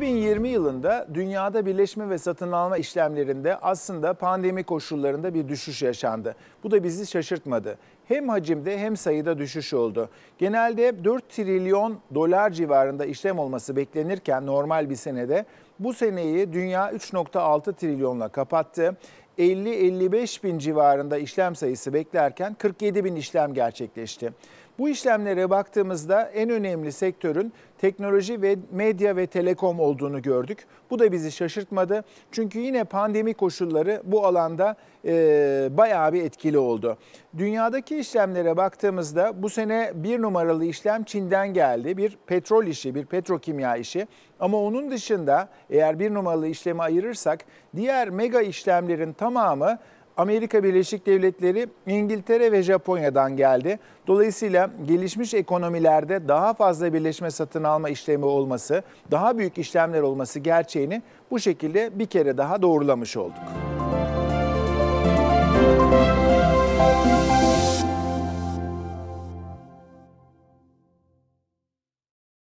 2020 yılında dünyada birleşme ve satın alma işlemlerinde aslında pandemi koşullarında bir düşüş yaşandı. Bu da bizi şaşırtmadı hem hacimde hem sayıda düşüş oldu. Genelde 4 trilyon dolar civarında işlem olması beklenirken normal bir senede bu seneyi dünya 3.6 trilyonla kapattı. 50-55 bin civarında işlem sayısı beklerken 47 bin işlem gerçekleşti. Bu işlemlere baktığımızda en önemli sektörün teknoloji ve medya ve telekom olduğunu gördük. Bu da bizi şaşırtmadı. Çünkü yine pandemi koşulları bu alanda e, bayağı bir etkili oldu. Dünyadaki işlemlere baktığımızda bu sene bir numaralı işlem Çin'den geldi. Bir petrol işi, bir petrokimya işi. Ama onun dışında eğer bir numaralı işlemi ayırırsak diğer mega işlemlerin tamamı Amerika Birleşik Devletleri, İngiltere ve Japonya'dan geldi. Dolayısıyla gelişmiş ekonomilerde daha fazla birleşme satın alma işlemi olması, daha büyük işlemler olması gerçeğini bu şekilde bir kere daha doğrulamış olduk.